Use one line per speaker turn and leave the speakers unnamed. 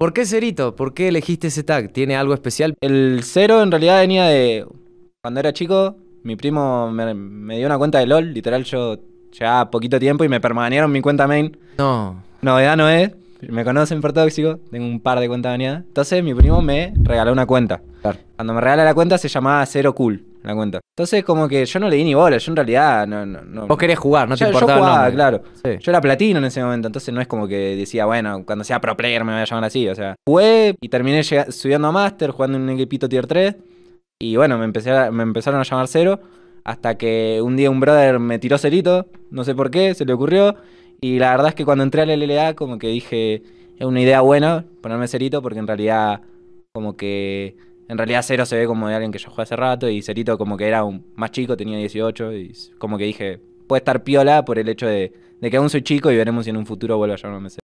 ¿Por qué Cerito? ¿Por qué elegiste ese tag? ¿Tiene algo especial? El cero en realidad venía de... Cuando era chico, mi primo me, dio una cuenta de LOL. Literal, yo ya poquito tiempo y me permanearon mi cuenta main. No. Novedad no es. Me conocen por tóxico. Tengo un par de cuentas dañadas. Entonces mi primo me regaló una cuenta. Cuando me regala la cuenta se llamaba Cero Cool la cuenta. Entonces, como que yo no le di ni bola, yo en realidad no. no, Vos querés jugar, no te importaba. nada claro. Yo era platino en ese momento, entonces no es como que decía, bueno, cuando sea pro player me voy a llamar así. O sea, jugué y terminé subiendo a Master, jugando en un equipito tier 3. Y bueno, me, empecé me empezaron a llamar cero. Hasta que un día un brother me tiró cerito, no sé por qué, se le ocurrió. Y la verdad es que cuando entré al LLA, como que dije, es una idea buena ponerme cerito, porque en realidad, como que en realidad Cero se ve como de alguien que ya jugó hace rato y Cerito como que era un, más chico, tenía 18 y como que dije, puede estar piola por el hecho de, que aún soy chico y veremos si en un futuro vuelvo a llamarme Cero.